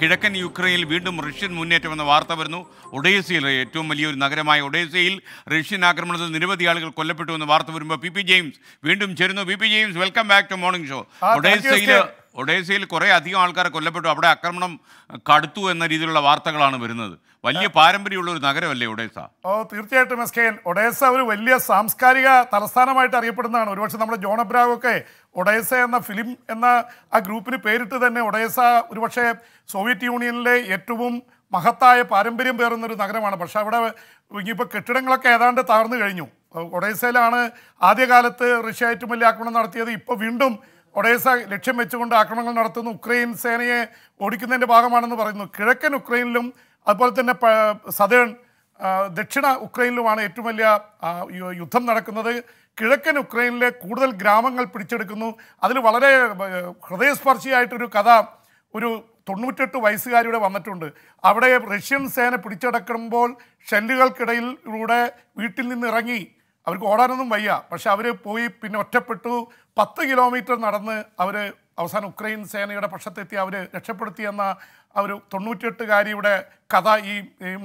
കിഴക്കൻ യുക്രൈനിൽ വീണ്ടും റഷ്യൻ മുന്നേറ്റമെന്ന വാർത്ത വരുന്നു ഒഡേസയിൽ ഏറ്റവും വലിയൊരു നഗരമായ ഒഡേസയിൽ റഷ്യൻ ആക്രമണത്തിൽ നിരവധി ആളുകൾ കൊല്ലപ്പെട്ടു എന്ന വാർത്ത വരുമ്പോൾ പി പി ജെയിംസ് വീണ്ടും ചേരുന്നു P P James welcome back to morning show ഒഡേസയിൽ ഒഡേസയിൽ കുറേ അധികം ആൾക്കാരെ കൊല്ലപ്പെട്ടു അവിടെ ആക്രമണം കടുത്തു എന്ന രീതിയിലുള്ള വാർത്തകളാണ് വരുന്നത് വലിയ പാരമ്പര്യമുള്ള ഒരു നഗരമല്ലേ ഒഡേസ ഓ തീർച്ചയായിട്ടും എസ് കെ ഒഡേസ ഒരു വലിയ സാംസ്കാരിക തലസ്ഥാനമായിട്ട് അറിയപ്പെടുന്നതാണ് ഒരുപക്ഷെ നമ്മുടെ ജോൺ ഒക്കെ ഒഡേസ എന്ന ഫിലിം എന്ന ആ ഗ്രൂപ്പിന് പേരിട്ട് തന്നെ ഒഡേസ ഒരുപക്ഷെ സോവിയറ്റ് യൂണിയനിലെ ഏറ്റവും മഹത്തായ പാരമ്പര്യം പേറുന്നൊരു നഗരമാണ് പക്ഷേ അവിടെ ഇനിയിപ്പോൾ കെട്ടിടങ്ങളൊക്കെ ഏതാണ്ട് തകർന്നു കഴിഞ്ഞു ഒഡേസയിലാണ് ആദ്യകാലത്ത് റഷ്യ ഏറ്റവും വലിയ ആക്രമണം നടത്തിയത് ഇപ്പോൾ വീണ്ടും ഒഡേസ ലക്ഷ്യം വെച്ചുകൊണ്ട് ആക്രമണങ്ങൾ നടത്തുന്നു ഉക്രൈൻ സേനയെ ഓടിക്കുന്നതിൻ്റെ ഭാഗമാണെന്ന് പറയുന്നു കിഴക്കൻ ഉക്രൈനിലും അതുപോലെ തന്നെ സദേൺ ദക്ഷിണ ഉക്രൈനിലുമാണ് ഏറ്റവും വലിയ യുദ്ധം നടക്കുന്നത് കിഴക്കൻ ഉക്രൈനിലെ കൂടുതൽ ഗ്രാമങ്ങൾ പിടിച്ചെടുക്കുന്നു അതിൽ വളരെ ഹൃദയസ്പർശിയായിട്ടൊരു കഥ ഒരു തൊണ്ണൂറ്റെട്ട് വയസ്സുകാരിയുടെ വന്നിട്ടുണ്ട് അവിടെ റഷ്യൻ സേന പിടിച്ചടക്കുമ്പോൾ ഷെല്ലുകൾക്കിടയിലൂടെ വീട്ടിൽ നിന്നിറങ്ങി അവർക്ക് ഓടാനൊന്നും വയ്യ പക്ഷെ അവർ പോയി പിന്നെ ഒറ്റപ്പെട്ടു പത്ത് കിലോമീറ്റർ നടന്ന് അവർ അവസാനം ഉക്രൈൻ സേനയുടെ പക്ഷത്തെത്തി അവർ രക്ഷപ്പെടുത്തി എന്ന ആ ഒരു തൊണ്ണൂറ്റിയെട്ടുകാരിയുടെ കഥ ഈ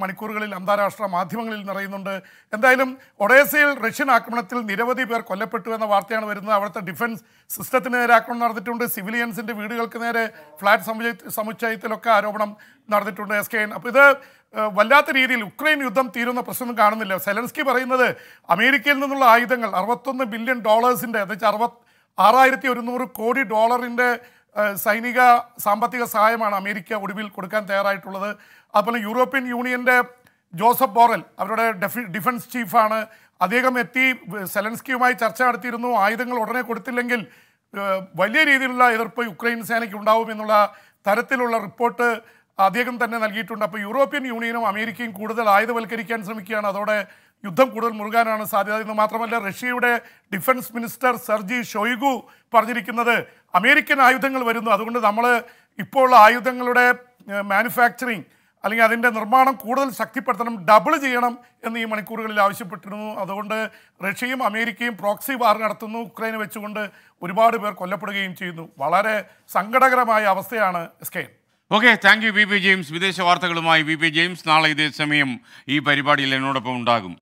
മണിക്കൂറുകളിൽ അന്താരാഷ്ട്ര മാധ്യമങ്ങളിൽ നിറയുന്നുണ്ട് എന്തായാലും ഒഡേസയിൽ റഷ്യൻ ആക്രമണത്തിൽ നിരവധി പേർ കൊല്ലപ്പെട്ടു എന്ന വാർത്തയാണ് വരുന്നത് അവിടുത്തെ ഡിഫൻസ് സിസ്റ്റത്തിന് നേരെ ആക്രമണം നടന്നിട്ടുണ്ട് സിവിലിയൻസിൻ്റെ വീടുകൾക്ക് നേരെ ഫ്ലാറ്റ് സമുചയ സമുച്ചയത്തിലൊക്കെ ആരോപണം നടന്നിട്ടുണ്ട് എസ് കെ എൻ അപ്പോൾ ഇത് വല്ലാത്ത രീതിയിൽ ഉക്രൈൻ യുദ്ധം തീരുന്ന പ്രശ്നം കാണുന്നില്ല സെലൻസ്കി പറയുന്നത് അമേരിക്കയിൽ നിന്നുള്ള ആയുധങ്ങൾ അറുപത്തൊന്ന് ബില്യൺ ഡോളേഴ്സിൻ്റെ വെച്ചാൽ അറുപത് ആറായിരത്തി ഒരുന്നൂറ് കോടി ഡോളറിൻ്റെ സൈനിക സാമ്പത്തിക സഹായമാണ് അമേരിക്ക ഒടുവിൽ കൊടുക്കാൻ തയ്യാറായിട്ടുള്ളത് അതുപോലെ യൂറോപ്യൻ യൂണിയൻ്റെ ജോസഫ് ബോറൽ അവരുടെ ഡിഫൻസ് ചീഫാണ് അദ്ദേഹം എത്തി സെലൻസ്കിയുമായി ചർച്ച നടത്തിയിരുന്നു ആയുധങ്ങൾ ഉടനെ കൊടുത്തില്ലെങ്കിൽ വലിയ രീതിയിലുള്ള എതിർപ്പ് യുക്രൈൻ സേനയ്ക്ക് ഉണ്ടാവും എന്നുള്ള തരത്തിലുള്ള റിപ്പോർട്ട് അദ്ദേഹം തന്നെ നൽകിയിട്ടുണ്ട് അപ്പോൾ യൂറോപ്യൻ യൂണിയനും അമേരിക്കയും കൂടുതൽ ആയുധവൽക്കരിക്കാൻ ശ്രമിക്കുകയാണ് അതോടെ യുദ്ധം കൂടുതൽ മുറുകാനാണ് സാധ്യത എന്ന് മാത്രമല്ല റഷ്യയുടെ ഡിഫൻസ് മിനിസ്റ്റർ സർജി ഷൊയ്ഗു പറഞ്ഞിരിക്കുന്നത് അമേരിക്കൻ ആയുധങ്ങൾ വരുന്നു അതുകൊണ്ട് നമ്മൾ ഇപ്പോൾ ആയുധങ്ങളുടെ മാനുഫാക്ചറിങ് അല്ലെങ്കിൽ അതിൻ്റെ നിർമ്മാണം കൂടുതൽ ശക്തിപ്പെടുത്തണം ഡബിൾ ചെയ്യണം എന്ന് ഈ മണിക്കൂറുകളിൽ ആവശ്യപ്പെട്ടിരുന്നു അതുകൊണ്ട് റഷ്യയും അമേരിക്കയും പ്രോക്സി വാർ നടത്തുന്നു ഉക്രൈനെ വെച്ചുകൊണ്ട് ഒരുപാട് പേർ കൊല്ലപ്പെടുകയും ചെയ്യുന്നു വളരെ സങ്കടകരമായ അവസ്ഥയാണ് എസ്കെയിൻ okay thank you V P James വിദേശ വാർത്തകളുമായി വി പി ജെയിംസ് നാളെ ഇതേ സമയം ഈ പരിപാടിയിൽ എന്നോടൊപ്പം ഉണ്ടാകും